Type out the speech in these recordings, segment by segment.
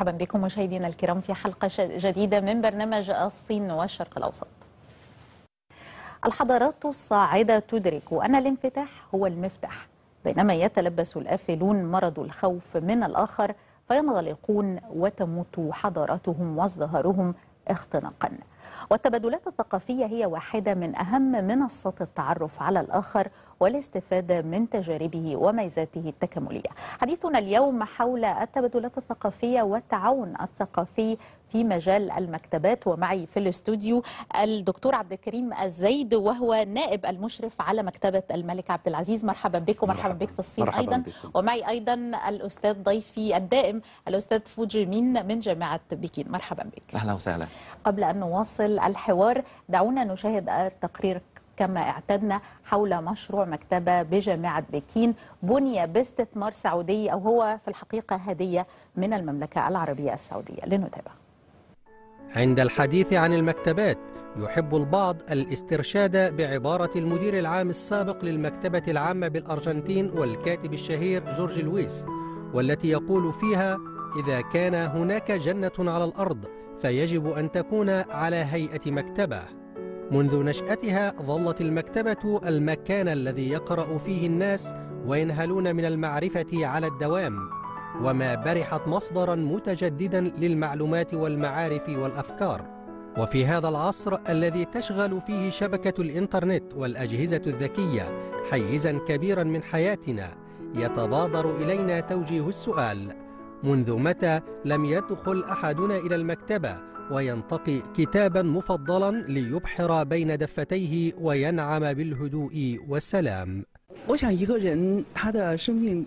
مرحبا بكم مشاهدينا الكرام في حلقة جديدة من برنامج الصين والشرق الأوسط الحضارات الصاعدة تدرك أن الانفتاح هو المفتاح بينما يتلبس الآفلون مرض الخوف من الآخر فينغلقون وتموت حضاراتهم وازدهارهم اختناقاً والتبادلات الثقافية هي واحدة من أهم منصات التعرف على الآخر والاستفادة من تجاربه وميزاته التكاملية حديثنا اليوم حول التبادلات الثقافية والتعاون الثقافي في مجال المكتبات ومعي في الاستوديو الدكتور عبد الكريم الزيد وهو نائب المشرف على مكتبة الملك عبد العزيز مرحبا بك ومرحبا بك في الصين أيضا بكم. ومعي أيضا الأستاذ ضيفي الدائم الأستاذ فوجي مين من جامعة بكين مرحبا بك أهلا وسهلا قبل أن نواصل الحوار دعونا نشاهد التقرير كما اعتدنا حول مشروع مكتبة بجامعة بكين بني باستثمار سعودي أو هو في الحقيقة هدية من المملكة العربية السعودية لنتابع عند الحديث عن المكتبات يحب البعض الاسترشاد بعبارة المدير العام السابق للمكتبة العامة بالأرجنتين والكاتب الشهير جورج لويس والتي يقول فيها إذا كان هناك جنة على الأرض فيجب أن تكون على هيئة مكتبة منذ نشأتها ظلت المكتبة المكان الذي يقرأ فيه الناس وينهلون من المعرفة على الدوام وما برحت مصدرا متجددا للمعلومات والمعارف والافكار وفي هذا العصر الذي تشغل فيه شبكه الانترنت والاجهزه الذكيه حيزا كبيرا من حياتنا يتبادر الينا توجيه السؤال منذ متى لم يدخل احدنا الى المكتبه وينتقي كتابا مفضلا ليبحر بين دفتيه وينعم بالهدوء والسلام 我想一个人他的生命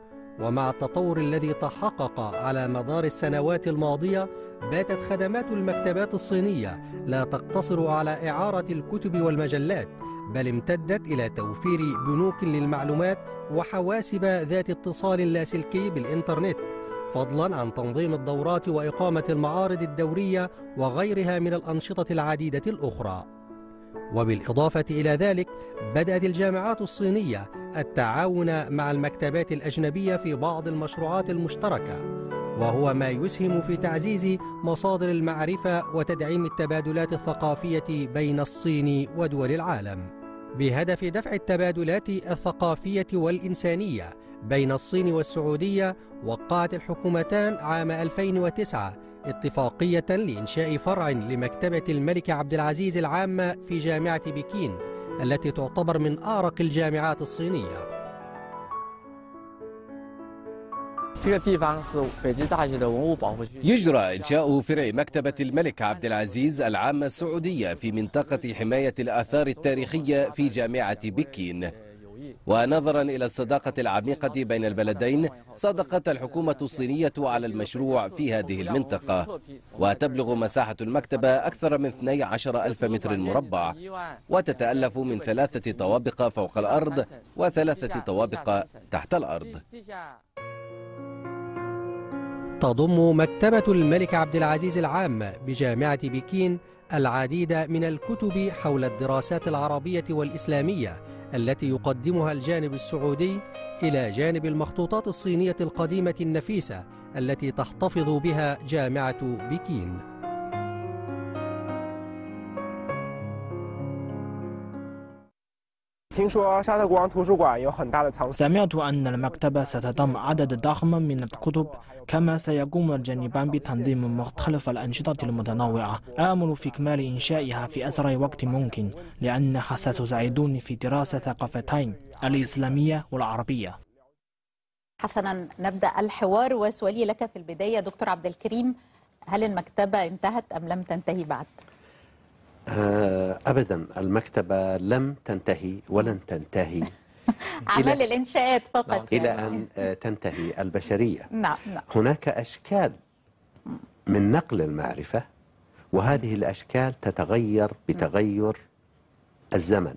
ومع التطور الذي تحقق على مدار السنوات الماضية باتت خدمات المكتبات الصينية لا تقتصر على إعارة الكتب والمجلات بل امتدت إلى توفير بنوك للمعلومات وحواسب ذات اتصال لاسلكي بالإنترنت فضلا عن تنظيم الدورات وإقامة المعارض الدورية وغيرها من الأنشطة العديدة الأخرى وبالإضافة إلى ذلك بدأت الجامعات الصينية التعاون مع المكتبات الأجنبية في بعض المشروعات المشتركة وهو ما يسهم في تعزيز مصادر المعرفة وتدعيم التبادلات الثقافية بين الصين ودول العالم بهدف دفع التبادلات الثقافية والإنسانية بين الصين والسعودية وقعت الحكومتان عام 2009 اتفاقية لإنشاء فرع لمكتبة الملك عبد العزيز العامة في جامعة بكين التي تعتبر من أعرق الجامعات الصينية يجرى إنشاء فرع مكتبة الملك عبد العزيز العامة السعودية في منطقة حماية الآثار التاريخية في جامعة بكين ونظرا إلى الصداقة العميقة بين البلدين صادقت الحكومة الصينية على المشروع في هذه المنطقة وتبلغ مساحة المكتبة أكثر من 12 ألف متر مربع وتتألف من ثلاثة طوابق فوق الأرض وثلاثة طوابق تحت الأرض تضم مكتبة الملك عبد العزيز العام بجامعة بكين العديد من الكتب حول الدراسات العربية والإسلامية التي يقدمها الجانب السعودي إلى جانب المخطوطات الصينية القديمة النفيسة التي تحتفظ بها جامعة بكين سمعت أن المكتبة ستضم عدد ضخم من الكتب كما سيقوم الجانبان بتنظيم مختلف الأنشطة المتنوعة آمل في إكمال إنشائها في أسرع وقت ممكن لأنها ستساعدني في دراسة ثقافتين الإسلامية والعربية حسنا نبدأ الحوار وسؤالي لك في البداية دكتور عبد الكريم هل المكتبة انتهت أم لم تنتهي بعد؟ آه، أبدا المكتبة لم تنتهي ولن تنتهي عمل الإنشاءات فقط إلى يعني. أن آه، تنتهي البشرية نعم نعم هناك أشكال من نقل المعرفة وهذه الأشكال تتغير بتغير الزمن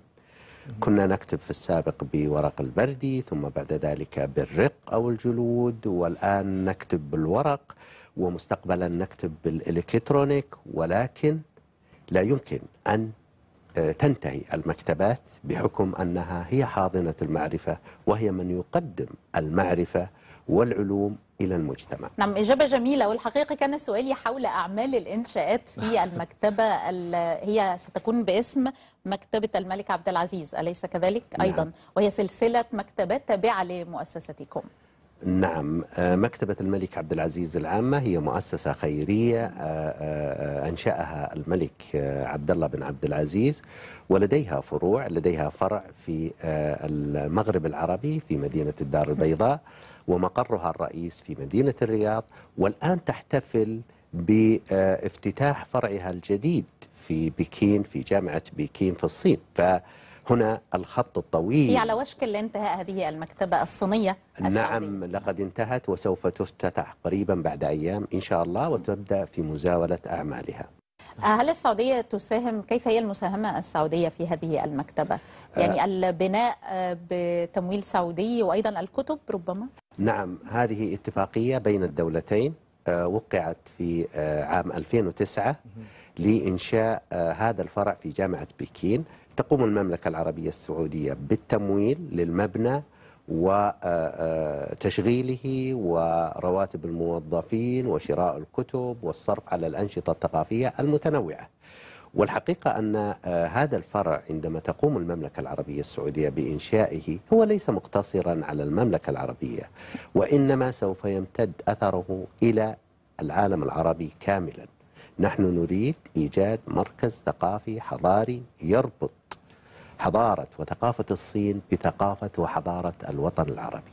كنا نكتب في السابق بورق البردي ثم بعد ذلك بالرق أو الجلود والآن نكتب بالورق ومستقبلا نكتب بالإلكترونيك ولكن لا يمكن أن آه، تنتهي المكتبات بحكم أنها هي حاضنة المعرفة وهي من يقدم المعرفة والعلوم إلى المجتمع نعم إجابة جميلة والحقيقة كان سؤالي حول أعمال الإنشاءات في المكتبة هي ستكون باسم مكتبة الملك عبد العزيز أليس كذلك نعم. أيضا نعم. وهي سلسلة مكتبات تابعة لمؤسستكم نعم آه، مكتبة الملك عبد العزيز العامة هي مؤسسة خيرية آه، آه، أنشأها الملك عبد الله بن عبد العزيز ولديها فروع لديها فرع في المغرب العربي في مدينة الدار البيضاء ومقرها الرئيس في مدينة الرياض والآن تحتفل بافتتاح فرعها الجديد في بكين في جامعة بكين في الصين ف هنا الخط الطويل هي على وشك الانتهاء هذه المكتبة الصينية السعودية. نعم لقد انتهت وسوف تفتتح قريبا بعد أيام إن شاء الله وتبدأ في مزاولة أعمالها آه، هل السعودية تساهم كيف هي المساهمة السعودية في هذه المكتبة آه، يعني البناء آه، بتمويل سعودي وأيضا الكتب ربما نعم هذه اتفاقية بين الدولتين وقعت في عام 2009 لإنشاء هذا الفرع في جامعة بكين تقوم المملكة العربية السعودية بالتمويل للمبنى وتشغيله آه، آه، ورواتب الموظفين وشراء الكتب والصرف على الأنشطة الثقافية المتنوعة والحقيقة أن آه، هذا الفرع عندما تقوم المملكة العربية السعودية بإنشائه هو ليس مقتصرا على المملكة العربية وإنما سوف يمتد أثره إلى العالم العربي كاملا نحن نريد إيجاد مركز ثقافي حضاري يربط حضارة وثقافة الصين بثقافة وحضارة الوطن العربي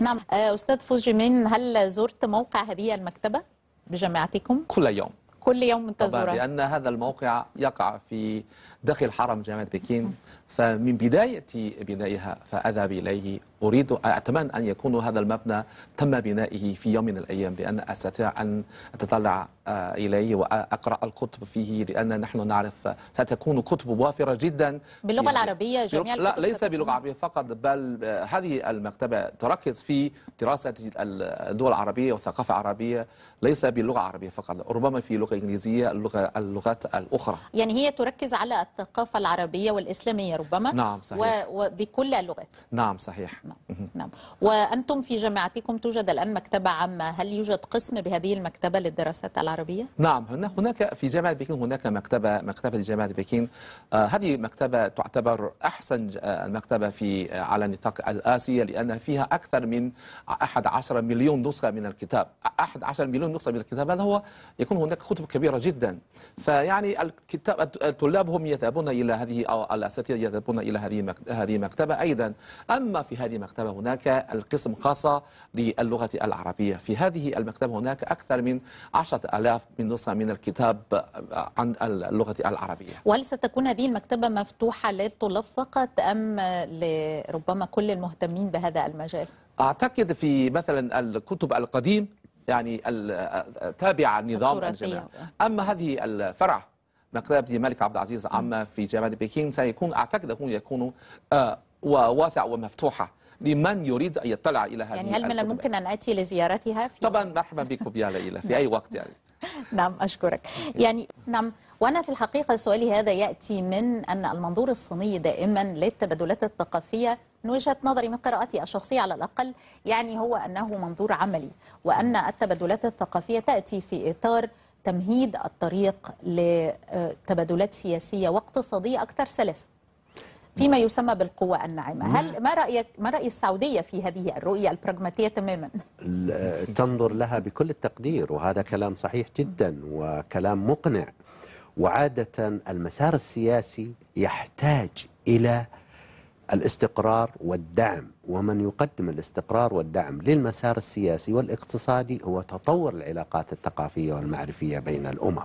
نعم آه، أستاذ فوجيمين هل زرت موقع هذه المكتبة بجامعتكم؟ كل يوم كل يوم تزوره طبعا لأن هذا الموقع يقع في داخل حرم جامعة بكين فمن بداية بدائها فأذهب إليه أريد أتمنى أن يكون هذا المبنى تم بنائه في يوم من الأيام لأن أستطيع أن أتطلع آه، إليه وأقرأ الكتب فيه لأن نحن نعرف ستكون كتب وافرة جدا باللغة العربية جميع الكتب لا ليس باللغة العربية فقط بل آه، هذه المكتبة تركز في دراسة الدول العربية والثقافة العربية ليس باللغة العربية فقط ربما في لغة إنجليزية اللغة اللغات الأخرى يعني هي تركز على الثقافة العربية والإسلامية ربما نعم صحيح وبكل اللغات نعم صحيح نعم نعم وأنتم في جامعتكم توجد الآن مكتبة عامة هل يوجد قسم بهذه المكتبة للدراسات العربية؟ نعم هناك في جامعة بكين هناك مكتبة مكتبة لجامعة بكين آه، هذه مكتبة تعتبر أحسن آه، المكتبة في آه، على نطاق آسيا لأن فيها أكثر من 11 مليون نسخة من الكتاب 11 مليون نسخة من الكتاب هذا هو يكون هناك كتب كبيرة جدا فيعني الكتاب الطلاب هم يذهبون إلى هذه أو الأساتذة يذهبون إلى هذه هذه المكتبة أيضا أما في هذه مكتبة هناك القسم خاصة للغة العربية في هذه المكتبة هناك أكثر من عشرة ألاف من نسخة من الكتاب عن اللغة العربية وهل ستكون هذه المكتبة مفتوحة للطلاب فقط أم لربما كل المهتمين بهذا المجال؟ أعتقد في مثلا الكتب القديم يعني التابعة نظام الجامعة أما هذه الفرع مكتبة الملك عبد العزيز عما في جامعة بكين سيكون أعتقد أنه يكون آه، واسع ومفتوحة لمن يريد أن يطلع إلى هذه يعني هل من الممكن أن أتي لزيارتها؟ في طبعا مرحبا بكم يا ليلى في أي وقت يعني نعم أشكرك يعني نعم وأنا في الحقيقة سؤالي هذا يأتي من أن المنظور الصيني دائما للتبادلات الثقافية من وجهة نظري من قراءتي الشخصية على الأقل يعني هو أنه منظور عملي وأن التبادلات الثقافية تأتي في إطار تمهيد الطريق لتبادلات سياسية واقتصادية أكثر سلاسة فيما يسمى بالقوة الناعمة هل ما رأيك ما رأي السعودية في هذه الرؤية البراغماتية تماما تنظر لها بكل التقدير وهذا كلام صحيح جدا وكلام مقنع وعادة المسار السياسي يحتاج إلى الاستقرار والدعم ومن يقدم الاستقرار والدعم للمسار السياسي والاقتصادي هو تطور العلاقات الثقافية والمعرفية بين الأمم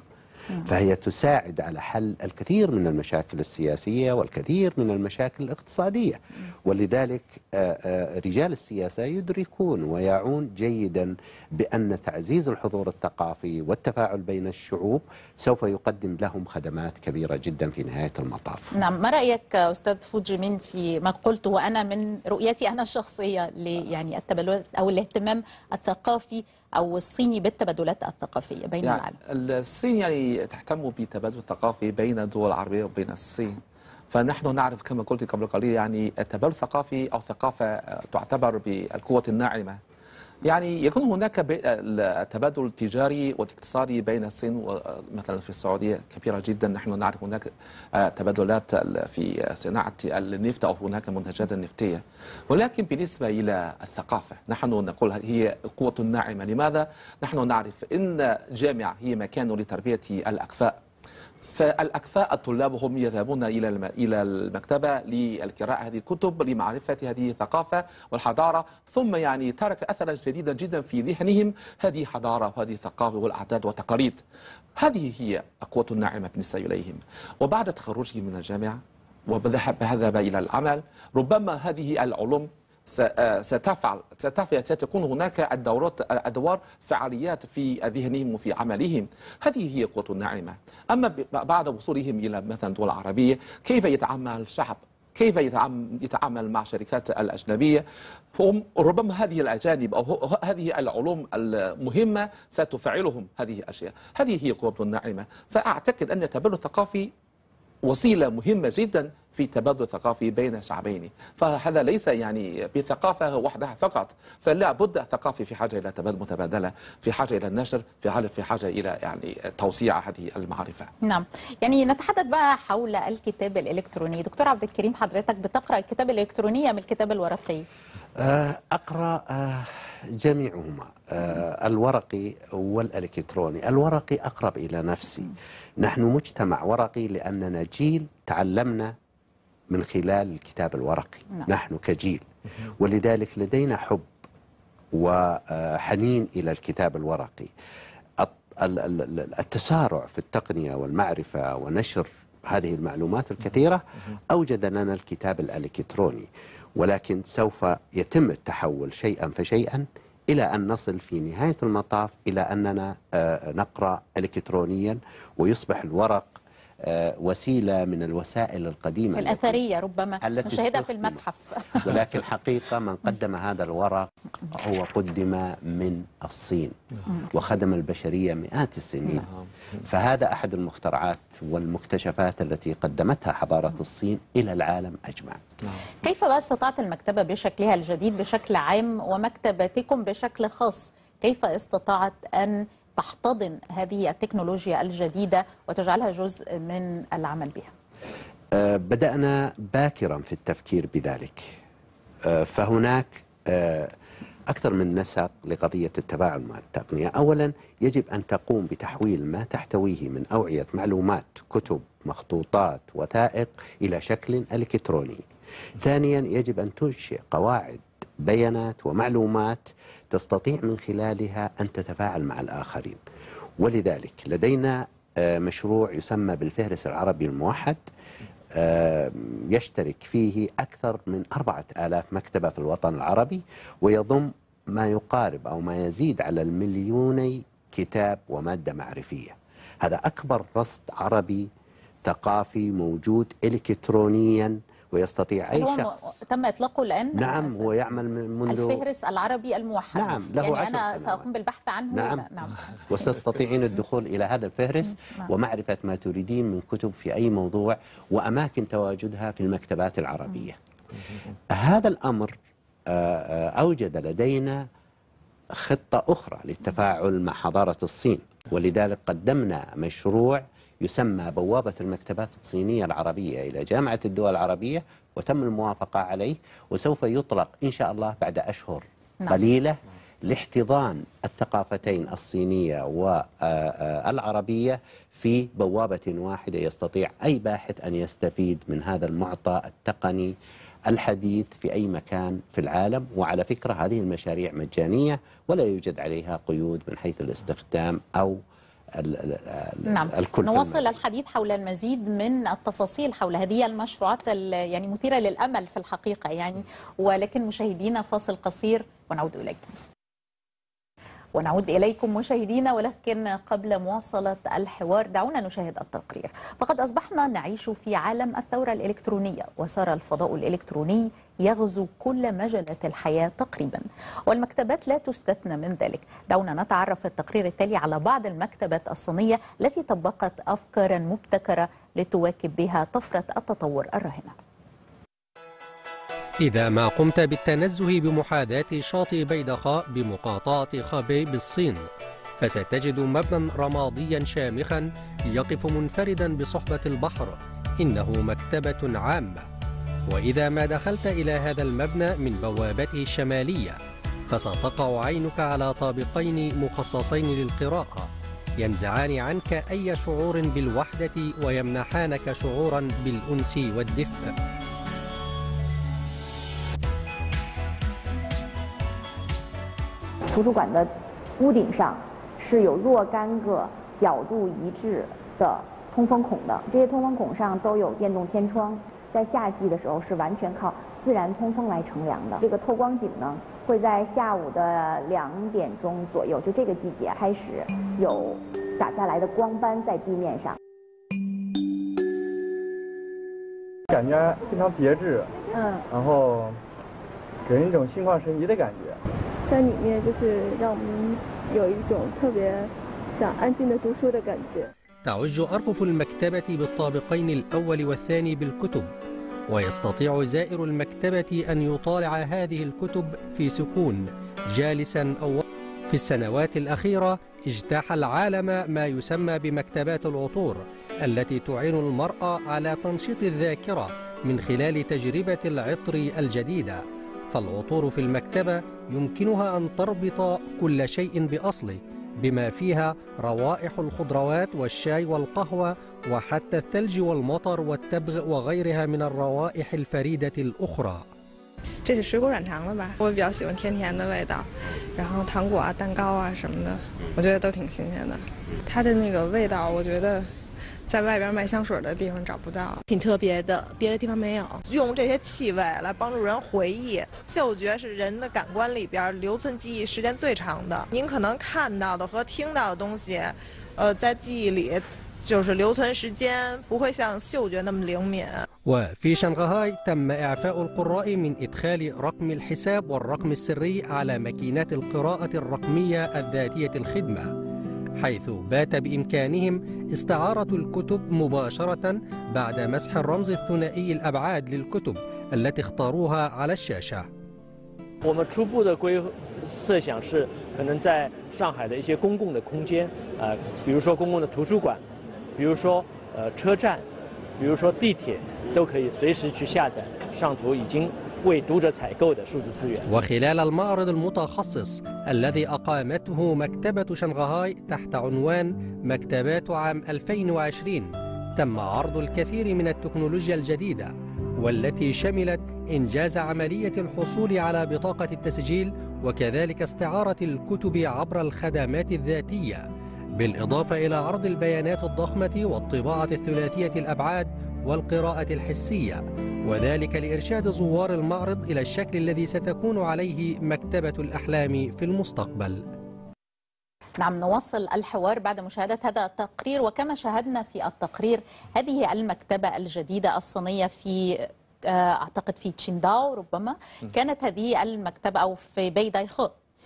فهي تساعد على حل الكثير من المشاكل السياسية والكثير من المشاكل الاقتصادية ولذلك آه، آه، رجال السياسة يدركون ويعون جيدا بأن تعزيز الحضور الثقافي والتفاعل بين الشعوب سوف يقدم لهم خدمات كبيرة جدا في نهاية المطاف نعم ما رأيك أستاذ فوجيمين في ما قلت وأنا من رؤيتي أنا الشخصية يعني التبلور أو الاهتمام الثقافي او الصيني بالتبادلات الثقافيه بين يعني العالم؟ الصين يعني تهتم بتبادل ثقافي بين الدول العربيه وبين الصين. فنحن نعرف كما قلت قبل قليل يعني التبادل الثقافي او ثقافه تعتبر بالقوه الناعمه يعني يكون هناك آه، تبادل تجاري واقتصادي بين الصين آه، مثلا في السعودية كبيرة جدا نحن نعرف هناك آه، تبادلات في صناعة النفط أو هناك منتجات نفطية ولكن بالنسبة إلى الثقافة نحن نقول هي قوة ناعمة لماذا؟ نحن نعرف أن جامعة هي مكان لتربية الأكفاء فالاكفاء الطلاب هم يذهبون إلى إلى المكتبة للقراءة هذه الكتب لمعرفة هذه الثقافة والحضارة ثم يعني ترك أثرا شديدا جدا في ذهنهم هذه حضارة وهذه الثقافه والأعداد والتقاليد هذه هي القوة الناعمة بالنسبة إليهم وبعد تخرجهم من الجامعة وذهب هذا إلى العمل ربما هذه العلوم آه، ستفعل ستكون هناك الدورات الادوار فعاليات في ذهنهم وفي عملهم هذه هي قوة الناعمة أما بعد وصولهم إلى مثلا دول عربية كيف يتعامل الشعب كيف يتعامل مع الشركات الأجنبية هم ربما هذه الأجانب أو هذه العلوم المهمة ستفعلهم هذه الأشياء هذه هي قوة الناعمة فأعتقد أن التبادل الثقافي وسيلة مهمة جدا في تبادل الثقافي بين شعبين فهذا ليس يعني بثقافة وحدها فقط فلا بد ثقافي في حاجة إلى تبادل متبادلة في حاجة إلى النشر في حاجة في حاجة إلى يعني توسيع هذه المعرفة نعم يعني نتحدث بقى حول الكتاب الإلكتروني دكتور عبد الكريم حضرتك بتقرأ الكتاب الإلكتروني أم الكتاب الورقي آه، أقرأ آه، جميعهما آه، الورقي والالكتروني، الورقي اقرب الى نفسي. نحن مجتمع ورقي لاننا جيل تعلمنا من خلال الكتاب الورقي، نعم. نحن كجيل ولذلك لدينا حب وحنين آه، الى الكتاب الورقي. التسارع في التقنيه والمعرفه ونشر هذه المعلومات الكثيره اوجد لنا الكتاب الالكتروني. ولكن سوف يتم التحول شيئا فشيئا إلى أن نصل في نهاية المطاف إلى أننا آه، نقرأ إلكترونيا ويصبح الورق آه، وسيلة من الوسائل القديمة الأثرية ربما التي نشاهدها في المتحف ولكن حقيقة من قدم هذا الورق هو قدم من الصين وخدم البشرية مئات السنين نعم. فهذا أحد المخترعات والمكتشفات التي قدمتها حضارة نعم. الصين إلى العالم أجمع نعم. كيف بقى استطاعت المكتبة بشكلها الجديد بشكل عام ومكتبتكم بشكل خاص كيف استطاعت أن تحتضن هذه التكنولوجيا الجديدة وتجعلها جزء من العمل بها آه، بدأنا باكرا في التفكير بذلك آه، فهناك آه، أكثر من نسق لقضية التفاعل مع التقنية أولا يجب أن تقوم بتحويل ما تحتويه من أوعية معلومات كتب مخطوطات وثائق إلى شكل إلكتروني ثانيا يجب أن تنشئ قواعد بيانات ومعلومات تستطيع من خلالها أن تتفاعل مع الآخرين ولذلك لدينا آه، مشروع يسمى بالفهرس العربي الموحد آه، يشترك فيه أكثر من أربعة آلاف مكتبة في الوطن العربي ويضم ما يقارب أو ما يزيد على المليوني كتاب ومادة معرفية هذا أكبر رصد عربي ثقافي موجود إلكترونياً ويستطيع أي شخص تم إطلاقه الآن نعم هو يعمل منذ الفهرس العربي الموحد نعم له يعني عشر أنا سأقوم بالبحث عنه نعم, نعم. وستستطيعين الدخول إلى هذا الفهرس نعم. ومعرفة ما تريدين من كتب في أي موضوع وأماكن تواجدها في المكتبات العربية هذا الأمر آه، آه، أوجد لدينا خطة أخرى للتفاعل مع حضارة الصين ولذلك قدمنا مشروع يسمى بوابة المكتبات الصينية العربية إلى جامعة الدول العربية وتم الموافقة عليه وسوف يطلق إن شاء الله بعد أشهر نعم. قليلة لاحتضان الثقافتين الصينية والعربية آه، آه، في بوابة واحدة يستطيع أي باحث أن يستفيد من هذا المعطى التقني الحديث في أي مكان في العالم وعلى فكرة هذه المشاريع مجانية ولا يوجد عليها قيود من حيث الاستخدام أو نعم. الكل نواصل الحديث حول المزيد من التفاصيل حول هذه المشروعات يعني مثيرة للأمل في الحقيقة يعني ولكن مشاهدينا فاصل قصير ونعود إليكم ونعود إليكم مشاهدينا ولكن قبل مواصلة الحوار دعونا نشاهد التقرير فقد أصبحنا نعيش في عالم الثورة الإلكترونية وصار الفضاء الإلكتروني يغزو كل مجالات الحياة تقريبا والمكتبات لا تستثنى من ذلك دعونا نتعرف في التقرير التالي على بعض المكتبات الصينية التي طبقت أفكارا مبتكرة لتواكب بها طفرة التطور الراهنة إذا ما قمت بالتنزه بمحاذاة شاطئ بيدخاء بمقاطعة خابي بالصين فستجد مبنى رماديا شامخا يقف منفردا بصحبة البحر إنه مكتبة عامة وإذا ما دخلت إلى هذا المبنى من بوابته الشمالية فستقع عينك على طابقين مخصصين للقراءة ينزعان عنك أي شعور بالوحدة ويمنحانك شعورا بالأنس والدفء 图书馆的屋顶上是有若干个角度一致的通风孔的，这些通风孔上都有电动天窗，在夏季的时候是完全靠自然通风来乘凉的。这个透光井呢，会在下午的两点钟左右，就这个季节开始有打下来的光斑在地面上，感觉非常别致，嗯，然后给人一种心旷神怡的感觉。在里面就是让我们有一种特别想安静的读书的感觉。تعج أرفف المكتبة بالطابقين الأول والثاني بالكتب ويستطيع زائر المكتبة أن يطالع هذه الكتب في سكون جالسا أو في السنوات الأخيرة اجتاح العالم ما يسمى بمكتبات العطور التي تعين المرأة على تنشيط الذاكرة من خلال تجربة العطر الجديدة فالعطور في المكتبة يمكنها أن تربط كل شيء بأصله بما فيها روائح الخضروات والشاي والقهوة وحتى الثلج والمطر والتبغ وغيرها من الروائح الفريدة الأخرى 在外边卖香水的地方找不到，挺特别的，别的地方没有。用这些气味来帮助人回忆，嗅觉是人的感官里边留存记忆时间最长的。您可能看到的和听到的东西，呃，在记忆里就是留存时间不会像嗅觉那么灵敏。حيث بات بإمكانهم استعارة الكتب مباشرة بعد مسح الرمز الثنائي الأبعاد للكتب التي اختاروها على الشاشة 我们初步的规设想是，可能在上海的一些公共的空间，呃，比如说公共的图书馆，比如说呃车站，比如说地铁，都可以随时去下载上图已经 وخلال المعرض المتخصص الذي أقامته مكتبة شنغهاي تحت عنوان مكتبات عام 2020 تم عرض الكثير من التكنولوجيا الجديدة والتي شملت إنجاز عملية الحصول على بطاقة التسجيل وكذلك استعارة الكتب عبر الخدمات الذاتية بالإضافة إلى عرض البيانات الضخمة والطباعة الثلاثية الأبعاد والقراءة الحسية وذلك لإرشاد زوار المعرض إلى الشكل الذي ستكون عليه مكتبة الأحلام في المستقبل نعم نواصل الحوار بعد مشاهدة هذا التقرير وكما شاهدنا في التقرير هذه المكتبة الجديدة الصينية في آه، أعتقد في تشينداو ربما كانت هذه المكتبة أو في خو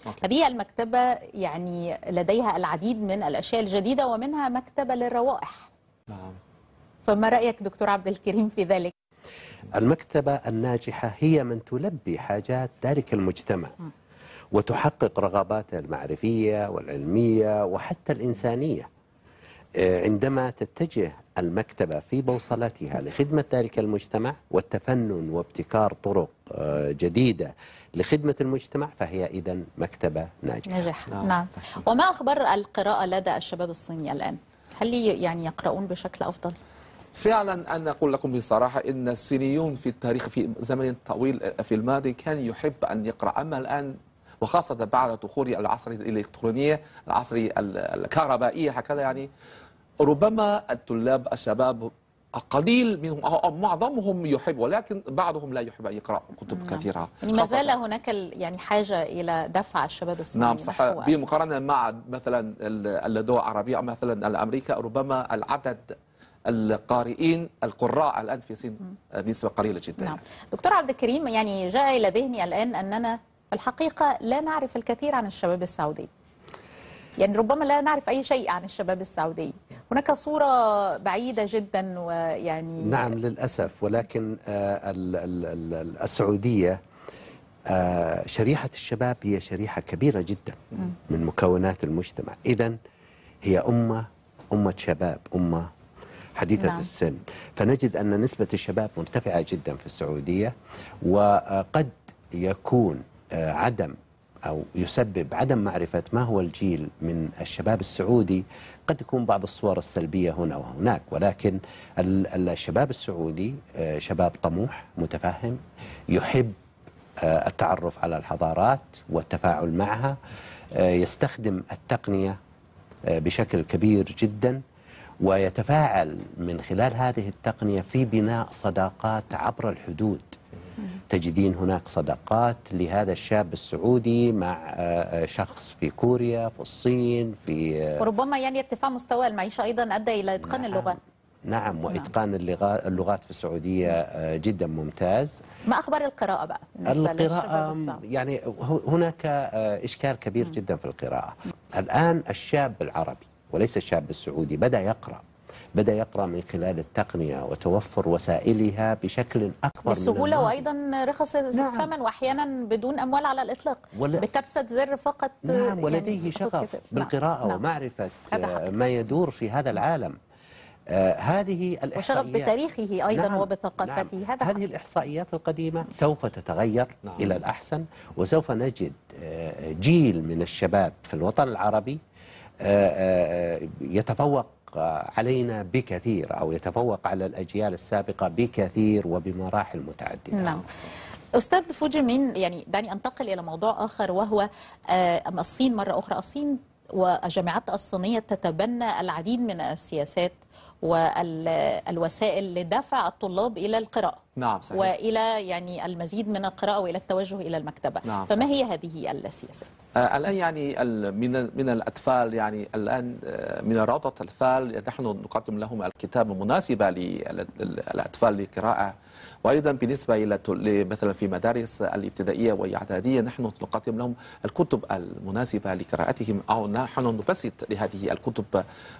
أوكي. هذه المكتبة يعني لديها العديد من الأشياء الجديدة ومنها مكتبة للروائح نعم فما رأيك دكتور عبد الكريم في ذلك؟ المكتبة الناجحة هي من تلبي حاجات ذلك المجتمع وتحقق رغباته المعرفية والعلمية وحتى الإنسانية آه، عندما تتجه المكتبة في بوصلتها لخدمة ذلك المجتمع والتفنن وابتكار طرق آه، جديدة لخدمة المجتمع فهي إذا مكتبة ناجحة نجح. آه. نعم صحيح. وما أخبار القراءة لدى الشباب الصيني الآن؟ هل يعني يقرؤون بشكل أفضل؟ فعلا أن أقول لكم بصراحة إن الصينيون في التاريخ في زمن طويل في الماضي كان يحب أن يقرأ أما الآن وخاصة بعد دخول العصر الإلكترونية العصر الكهربائية هكذا يعني ربما الطلاب الشباب قليل منهم أو معظمهم يحب ولكن بعضهم لا يحب أن يقرأ كتب نعم. كثيرة يعني ما زال هناك يعني حاجة إلى دفع الشباب الصيني نعم صح بمقارنة مع مثلا اللدول العربية أو مثلا الأمريكا ربما العدد القارئين القراء الان في سن آه، بنسبة قليلة جدا نعم. دكتور عبد الكريم يعني جاء إلى ذهني الآن أننا في الحقيقة لا نعرف الكثير عن الشباب السعودي يعني ربما لا نعرف أي شيء عن الشباب السعودي هناك صورة بعيدة جدا ويعني نعم للأسف ولكن آه، السعودية آه، شريحة الشباب هي شريحة كبيرة جدا من مكونات المجتمع إذا هي أمة أمة شباب أمة حديثة نعم. السن فنجد أن نسبة الشباب مرتفعة جدا في السعودية وقد يكون آه، عدم أو يسبب عدم معرفة ما هو الجيل من الشباب السعودي قد يكون بعض الصور السلبية هنا وهناك ولكن الشباب السعودي آه، شباب طموح متفهم يحب آه، التعرف على الحضارات والتفاعل معها يستخدم التقنية بشكل كبير جدا ويتفاعل من خلال هذه التقنية في بناء صداقات عبر الحدود تجدين هناك صداقات لهذا الشاب السعودي مع آه، شخص في كوريا في الصين في آه، وربما يعني ارتفاع مستوى المعيشة أيضا أدى إلى إتقان نعم اللغة نعم،, نعم وإتقان اللغات, اللغات في السعودية آه، جدا ممتاز ما أخبار القراءة بقى؟ القراءة يعني هناك إشكال كبير جدا في القراءة الآن الشاب العربي وليس الشاب السعودي بدأ يقرأ بدأ يقرأ من خلال التقنية وتوفر وسائلها بشكل أكبر بسهولة وأيضا رخص الثمن نعم. وأحيانا بدون أموال على الإطلاق ول... بكبسة زر فقط نعم يعني ولديه يعني شغف نعم. بالقراءة نعم. ومعرفة نعم. ما يدور في هذا العالم آه هذه الإحصائيات وشغف بتاريخه أيضا نعم وبثقافته نعم هذا هذه الإحصائيات القديمة سوف تتغير نعم. إلى الأحسن وسوف نجد آه، جيل من الشباب في الوطن العربي آه، آه، آه، يتفوق علينا بكثير أو يتفوق على الأجيال السابقة بكثير وبمراحل متعددة نعم. أستاذ فوجيمين يعني دعني أنتقل إلى موضوع آخر وهو الصين مرة أخرى الصين والجامعات الصينية تتبنى العديد من السياسات والوسائل لدفع الطلاب إلى القراءة نعم صحيح. وإلى يعني المزيد من القراءة وإلى التوجه إلى المكتبة نعم فما صحيح. هي هذه السياسات؟ آه الآن يعني من من الأطفال يعني الآن آه، من روضة الأطفال نحن نقدم لهم الكتاب المناسبة للأطفال للقراءة وايضا بالنسبه الى مثلا في مدارس الابتدائيه والاعداديه نحن نقدم لهم الكتب المناسبه لقراءتهم او نحن نبسط لهذه الكتب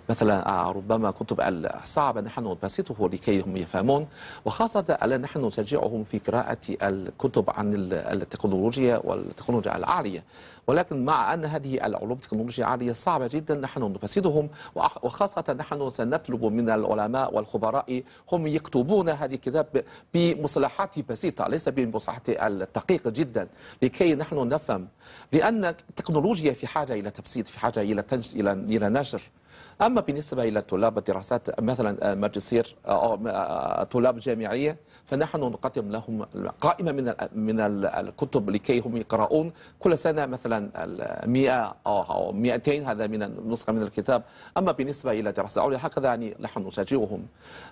مثلا آه، ربما كتب الصعبه نحن نبسطه لكي هم يفهمون وخاصه ألا نحن نشجعهم في قراءه الكتب عن التكنولوجيا والتكنولوجيا العاليه ولكن مع أن هذه العلوم التكنولوجيا عالية صعبة جدا نحن نفسدهم وخاصة نحن سنطلب من العلماء والخبراء هم يكتبون هذه الكتاب بمصطلحات بسيطة ليس بمصطلحات الدقيقة جدا لكي نحن نفهم لأن التكنولوجيا في حاجة إلى تبسيط في حاجة إلى إلى إلى نشر أما بالنسبة إلى طلاب الدراسات مثلا آه، ماجستير أو آه، آه، طلاب جامعية فنحن نقدم لهم قائمة من من الكتب لكي هم يقرؤون كل سنة مثلا 100 أو 200 هذا من النسخة من الكتاب أما بالنسبة إلى الدراسة العليا هكذا يعني نحن نشجعهم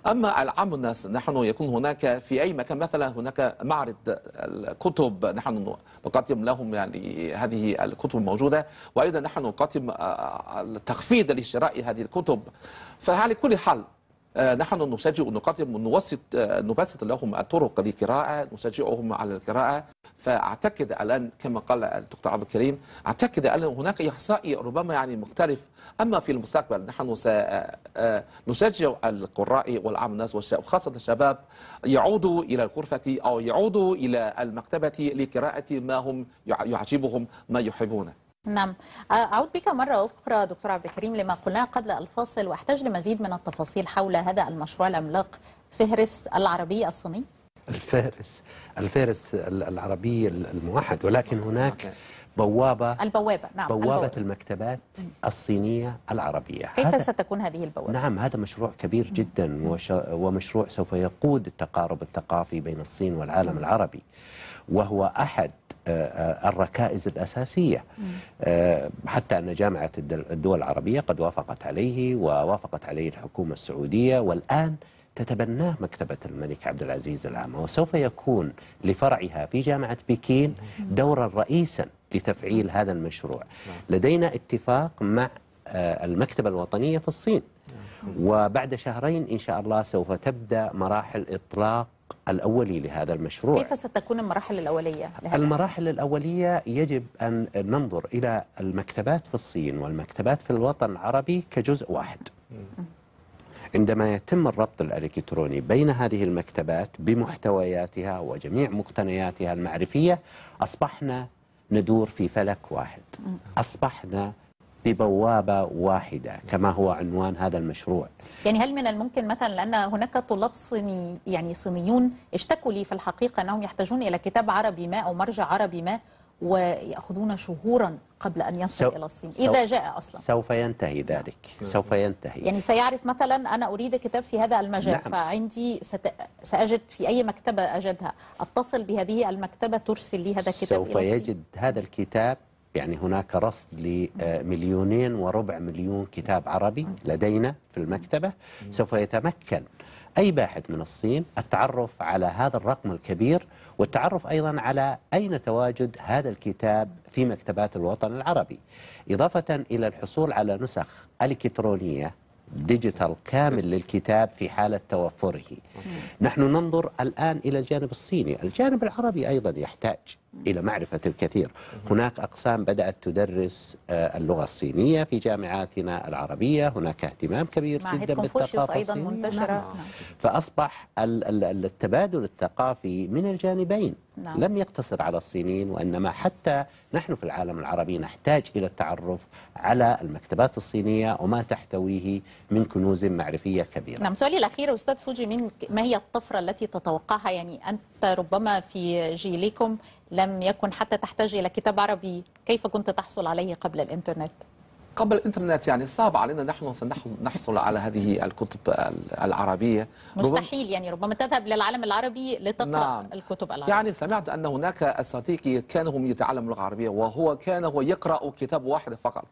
أما العام الناس نحن يكون هناك في أي مكان مثلا هناك معرض الكتب نحن نقدم لهم يعني هذه الكتب موجودة وأيضا نحن نقدم التخفيض للشراء هذه الكتب فعلى كل حال آه، نحن نشجع نقدم نوسط آه، نبسط لهم الطرق للقراءة نشجعهم على القراءة فأعتقد الآن كما قال الدكتور عبد الكريم أعتقد أن هناك إحصائي ربما يعني مختلف أما في المستقبل نحن سنشجع آه، القراء والعام الناس وخاصة الشباب يعودوا إلى الغرفة أو يعودوا إلى المكتبة لقراءة ما هم يعجبهم ما يحبونه نعم أعود بك مرة أخرى دكتور عبد الكريم لما قلناه قبل الفاصل وأحتاج لمزيد من التفاصيل حول هذا المشروع العملاق فهرس العربي الصيني الفهرس الفهرس العربي الموحد ولكن هناك بوابة البوابة نعم بوابة البوابة. المكتبات الصينية العربية كيف ستكون هذه البوابة؟ نعم هذا مشروع كبير جدا ومشروع سوف يقود التقارب الثقافي بين الصين والعالم العربي وهو أحد آه، آه، الركائز الأساسية آه، حتى أن جامعة الدول العربية قد وافقت عليه ووافقت عليه الحكومة السعودية والآن تتبناه مكتبة الملك عبد العزيز العامة وسوف يكون لفرعها في جامعة بكين دورا رئيسا لتفعيل هذا المشروع لدينا اتفاق مع المكتبة الوطنية في الصين وبعد شهرين إن شاء الله سوف تبدأ مراحل إطلاق الأولي لهذا المشروع كيف ستكون المراحل الأولية؟ المراحل الأولية يجب أن ننظر إلى المكتبات في الصين والمكتبات في الوطن العربي كجزء واحد عندما يتم الربط الإلكتروني بين هذه المكتبات بمحتوياتها وجميع مقتنياتها المعرفية أصبحنا ندور في فلك واحد أصبحنا ببوابة واحدة كما هو عنوان هذا المشروع يعني هل من الممكن مثلا لأن هناك طلاب صيني يعني صينيون اشتكوا لي في الحقيقة أنهم يحتاجون إلى كتاب عربي ما أو مرجع عربي ما ويأخذون شهورا قبل أن يصل سو... إلى الصين إذا سو... جاء أصلا سوف ينتهي ذلك نعم. سوف ينتهي يعني سيعرف مثلا أنا أريد كتاب في هذا المجال نعم. فعندي ست... سأجد في أي مكتبة أجدها أتصل بهذه المكتبة ترسل لي هذا الكتاب سوف إلى الصين. يجد هذا الكتاب يعني هناك رصد لمليونين وربع مليون كتاب عربي لدينا في المكتبة سوف يتمكن أي باحث من الصين التعرف على هذا الرقم الكبير والتعرف أيضا على أين تواجد هذا الكتاب في مكتبات الوطن العربي إضافة إلى الحصول على نسخ إلكترونية ديجيتال كامل للكتاب في حالة توفره نحن ننظر الآن إلى الجانب الصيني الجانب العربي أيضا يحتاج إلى معرفة الكثير هناك أقسام بدأت تدرس آه، اللغة الصينية في جامعاتنا العربية هناك اهتمام كبير جدا بالثقافة أيضا منتشرة نعم. فأصبح التبادل الثقافي من الجانبين نعم. لم يقتصر على الصينيين وإنما حتى نحن في العالم العربي نحتاج إلى التعرف على المكتبات الصينية وما تحتويه من كنوز معرفية كبيرة نعم سؤالي الأخير أستاذ فوجي من ما هي الطفرة التي تتوقعها يعني أنت ربما في جيلكم لم يكن حتى تحتاج إلى كتاب عربي كيف كنت تحصل عليه قبل الإنترنت؟ قبل الانترنت يعني صعب علينا نحن نحصل على هذه الكتب العربيه مستحيل يعني ربما تذهب للعالم العربي لتقرا نعم. الكتب العربيه يعني سمعت ان هناك صديقي كان هم يتعلم اللغه العربيه وهو كان هو يقرا كتاب واحد فقط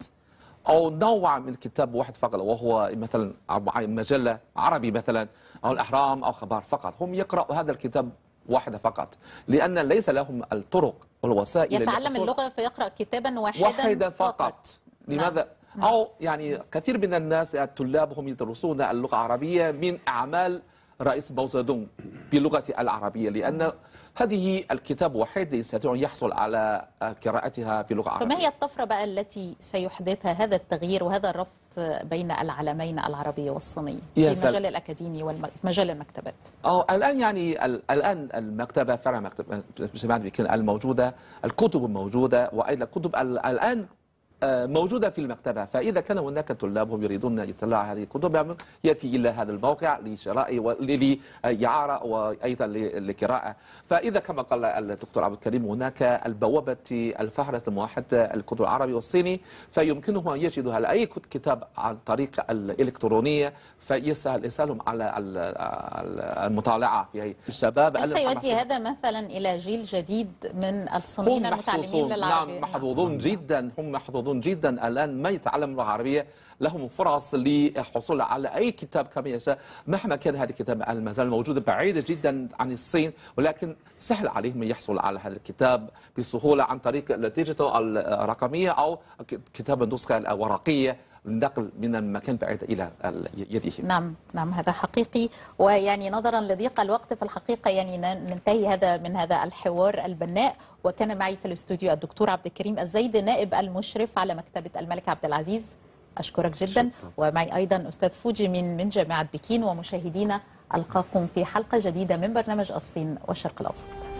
او نوع من كتاب واحد فقط وهو مثلا مجله عربي مثلا او الاهرام او خبر فقط هم يقرأوا هذا الكتاب واحدة فقط لأن ليس لهم الطرق والوسائل يتعلم اللغة فيقرأ كتابا واحدا, واحدا فقط, فقط. نعم. لماذا نعم. أو يعني كثير من الناس الطلاب هم يدرسون اللغة العربية من أعمال رئيس بوزادون باللغة العربية لأن هذه الكتاب وحيد يستطيع أن يحصل على قراءتها في لغة عربية فما هي الطفرة بقى التي سيحدثها هذا التغيير وهذا الربط بين العالمين العربية والصينية في المجال الأكاديمي ومجال المكتبات أو الآن يعني الآن المكتبة فرع مكتبة الموجودة الكتب الموجودة وأيضا كتب الآن آه، موجودة في المكتبة فإذا كان هناك طلاب هم يريدون اطلاع هذه الكتب يأتي إلى هذا الموقع لشراء ولإعارة وأيضا لقراءة فإذا كما قال الدكتور عبد الكريم هناك البوابة الفهرس الموحد الكتب العربي والصيني فيمكنه أن يجدها أي كتاب عن طريق الإلكترونية فيسهل يسهلهم على المطالعه في هي الشباب هل سيؤدي هذا مثلا الى جيل جديد من الصينيين المتعلمين نعم، للعربيه نعم محظوظون جدا هم محظوظون جدا الان ما يتعلم اللغة العربيه لهم فرص للحصول على اي كتاب كما يشاء مهما كان هذا الكتاب ما زال موجود بعيد جدا عن الصين ولكن سهل عليهم يحصل على هذا الكتاب بسهوله عن طريق الديجيتال الرقميه او كتاب النسخه الورقيه النقل من المكان بعيد إلى يده نعم نعم هذا حقيقي ويعني نظرا لضيق الوقت في الحقيقة يعني ننتهي هذا من هذا الحوار البناء وكان معي في الاستوديو الدكتور عبد الكريم الزيد نائب المشرف على مكتبة الملك عبد العزيز أشكرك جدا شكرا. ومعي أيضا أستاذ فوجي من من جامعة بكين ومشاهدينا ألقاكم في حلقة جديدة من برنامج الصين والشرق الأوسط